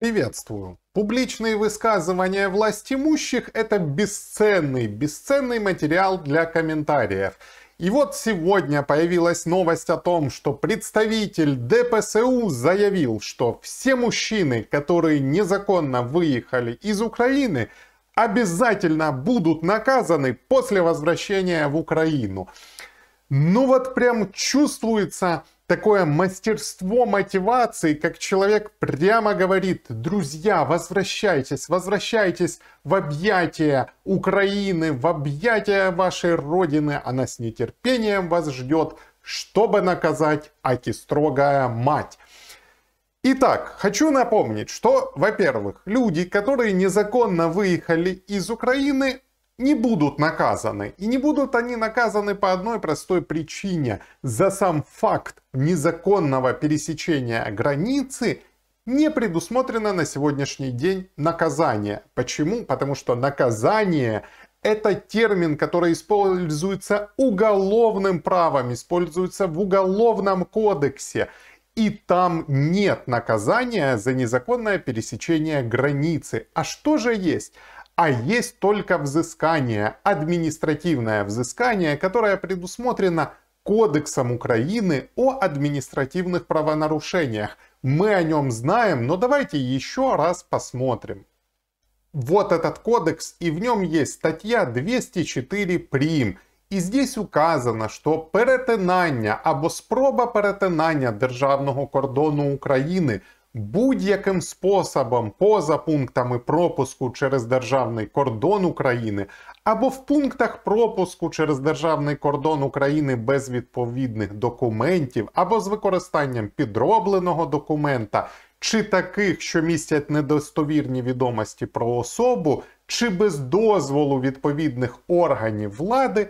Приветствую. Публичные высказывания власть имущих – это бесценный, бесценный материал для комментариев. И вот сегодня появилась новость о том, что представитель ДПСУ заявил, что все мужчины, которые незаконно выехали из Украины, обязательно будут наказаны после возвращения в Украину. Ну вот прям чувствуется такое мастерство мотивации, как человек прямо говорит, друзья, возвращайтесь, возвращайтесь в объятия Украины, в объятия вашей Родины, она с нетерпением вас ждет, чтобы наказать Аки строгая мать. Итак, хочу напомнить, что, во-первых, люди, которые незаконно выехали из Украины, не будут наказаны. И не будут они наказаны по одной простой причине. За сам факт незаконного пересечения границы не предусмотрено на сегодняшний день наказание. Почему? Потому что наказание это термин, который используется уголовным правом, используется в уголовном кодексе. И там нет наказания за незаконное пересечение границы. А что же есть? а есть только взыскание, административное взыскание, которое предусмотрено Кодексом Украины о административных правонарушениях. Мы о нем знаем, но давайте еще раз посмотрим. Вот этот кодекс, и в нем есть статья 204 прим. И здесь указано, что перетинання або спроба перетинання державного кордону України Будь-яким способом поза пунктами пропуску через державний кордон України або в пунктах пропуску через державний кордон України без відповідних документів, або з використанням підробленого документа, чи таких, що містять недостовірні відомості про особу, чи без дозволу відповідних органів влади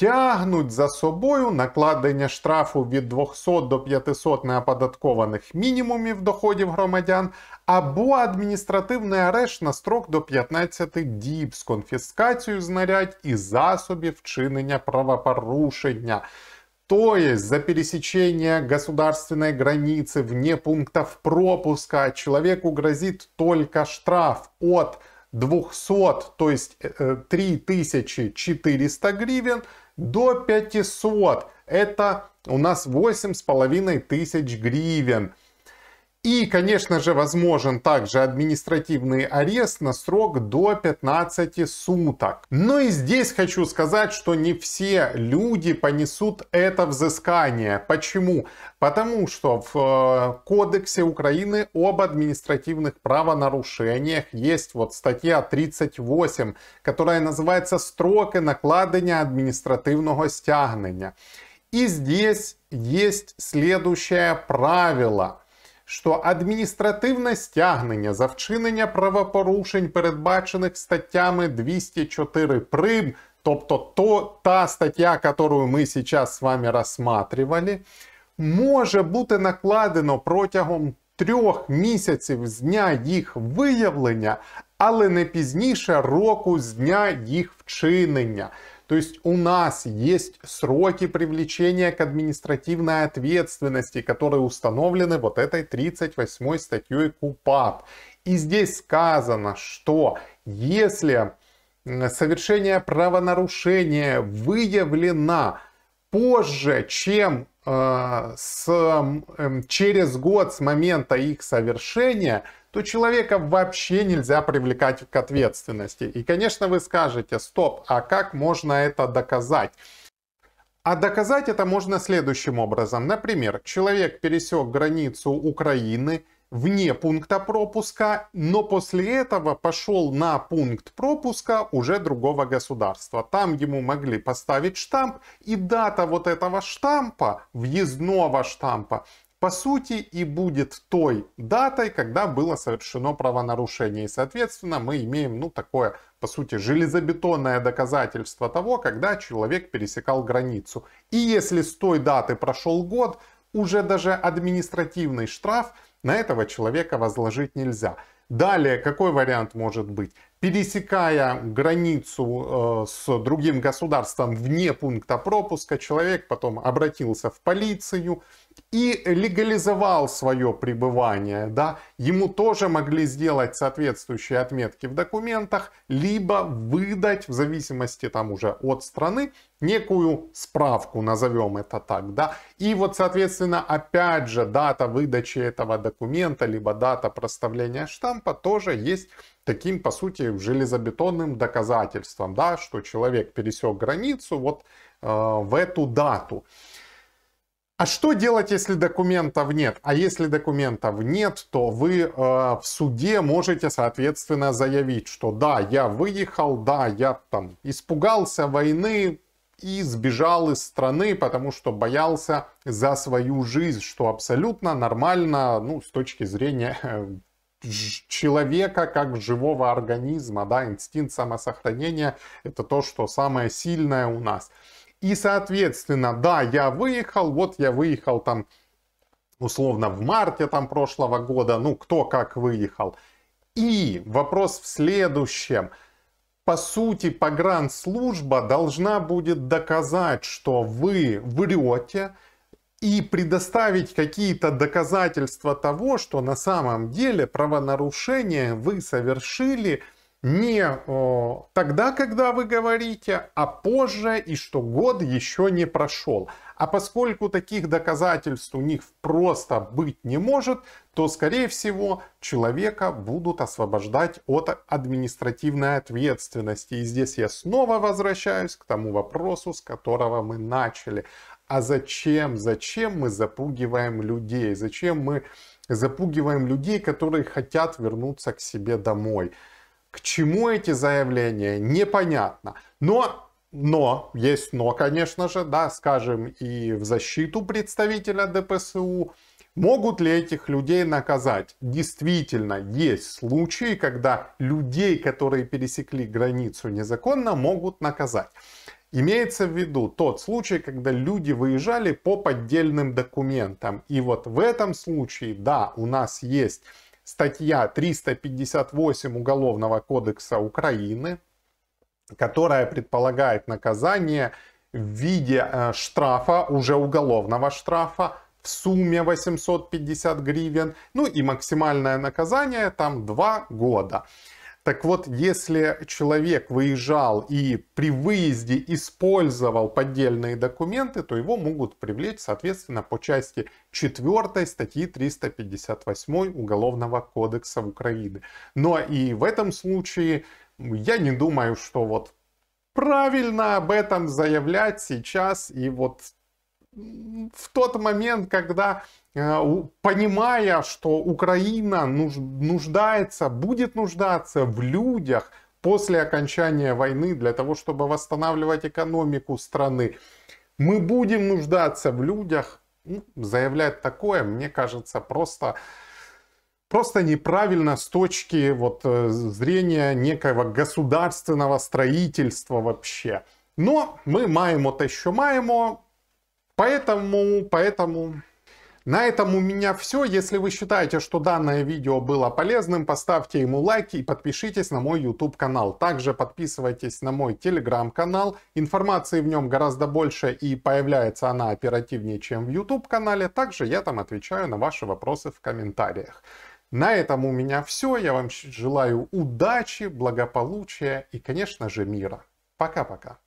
тягнуть за собою накладення штрафу від 200 до 500 неоподаткованих мінімумів доходів громадян або адміністративний арешт на строк до 15 діб з конфіскацією знарядь і засобів вчинення правопорушення. То есть за пересечение государственной границы вне пунктов пропуска человеку грозит только штраф от 200, то есть 3400 э, гривен, до 500. Это у нас с половиной тысяч гривен. И, конечно же, возможен также административный арест на срок до 15 суток. Но и здесь хочу сказать, что не все люди понесут это взыскание. Почему? Потому что в э, Кодексе Украины об административных правонарушениях есть вот статья 38, которая называется «Строки накладення административного стягнення». И здесь есть следующее правило – що адміністративне стягнення за вчинення правопорушень, передбачених статтями 204 прим, тобто то, та стаття, которую ми сейчас з вами рассматривали, може бути накладено протягом трьох місяців з дня їх виявлення, але не пізніше року з дня їх вчинення. То есть у нас есть сроки привлечения к административной ответственности, которые установлены вот этой 38 статьей КУПАП. И здесь сказано, что если совершение правонарушения выявлено позже, чем э, с, э, через год с момента их совершения, то человека вообще нельзя привлекать к ответственности. И, конечно, вы скажете, стоп, а как можно это доказать? А доказать это можно следующим образом. Например, человек пересек границу Украины вне пункта пропуска, но после этого пошел на пункт пропуска уже другого государства. Там ему могли поставить штамп, и дата вот этого штампа, въездного штампа, по сути и будет той датой, когда было совершено правонарушение. И, соответственно, мы имеем, ну, такое, по сути, железобетонное доказательство того, когда человек пересекал границу. И если с той даты прошел год, уже даже административный штраф на этого человека возложить нельзя. Далее, какой вариант может быть? Пересекая границу э, с другим государством вне пункта пропуска, человек потом обратился в полицию, и легализовал свое пребывание, да, ему тоже могли сделать соответствующие отметки в документах, либо выдать, в зависимости там уже от страны, некую справку, назовем это так, да. И вот, соответственно, опять же, дата выдачи этого документа, либо дата проставления штампа тоже есть таким, по сути, железобетонным доказательством, да, что человек пересек границу вот э, в эту дату. А что делать, если документов нет? А если документов нет, то вы э, в суде можете, соответственно, заявить, что да, я выехал, да, я там испугался войны и сбежал из страны, потому что боялся за свою жизнь, что абсолютно нормально, ну, с точки зрения э, человека как живого организма, да, инстинкт самосохранения, это то, что самое сильное у нас. И, соответственно, да, я выехал, вот я выехал там условно в марте там прошлого года, ну кто как выехал. И вопрос в следующем. По сути, погранслужба должна будет доказать, что вы врете, и предоставить какие-то доказательства того, что на самом деле правонарушение вы совершили – не э, тогда, когда вы говорите, а позже, и что год еще не прошел. А поскольку таких доказательств у них просто быть не может, то, скорее всего, человека будут освобождать от административной ответственности. И здесь я снова возвращаюсь к тому вопросу, с которого мы начали. А зачем, зачем мы запугиваем людей? Зачем мы запугиваем людей, которые хотят вернуться к себе домой? К чему эти заявления, непонятно. Но но, есть но, конечно же, да, скажем, и в защиту представителя ДПСУ, Могут ли этих людей наказать? Действительно, есть случаи, когда людей, которые пересекли границу незаконно, могут наказать. Имеется в виду тот случай, когда люди выезжали по поддельным документам. И вот в этом случае, да, у нас есть статья 358 Уголовного кодекса Украины, которая предполагает наказание в виде э, штрафа, уже уголовного штрафа, в сумме 850 гривен, ну и максимальное наказание там 2 года. Так вот, если человек выезжал и при выезде использовал поддельные документы, то его могут привлечь, соответственно, по части 4 статьи 358 Уголовного кодекса Украины. Но и в этом случае я не думаю, что вот правильно об этом заявлять сейчас и вот в тот момент, когда э, понимая, что Украина нуждается, будет нуждаться в людях после окончания войны для того, чтобы восстанавливать экономику страны. Мы будем нуждаться в людях. Ну, заявлять такое, мне кажется, просто, просто неправильно с точки вот, э, зрения некого государственного строительства вообще. Но мы маємо те, еще маємо. Поэтому, поэтому... На этом у меня все. Если вы считаете, что данное видео было полезным, поставьте ему лайк и подпишитесь на мой YouTube канал. Также подписывайтесь на мой Telegram канал. Информации в нем гораздо больше и появляется она оперативнее, чем в YouTube канале. Также я там отвечаю на ваши вопросы в комментариях. На этом у меня все. Я вам желаю удачи, благополучия и, конечно же, мира. Пока-пока.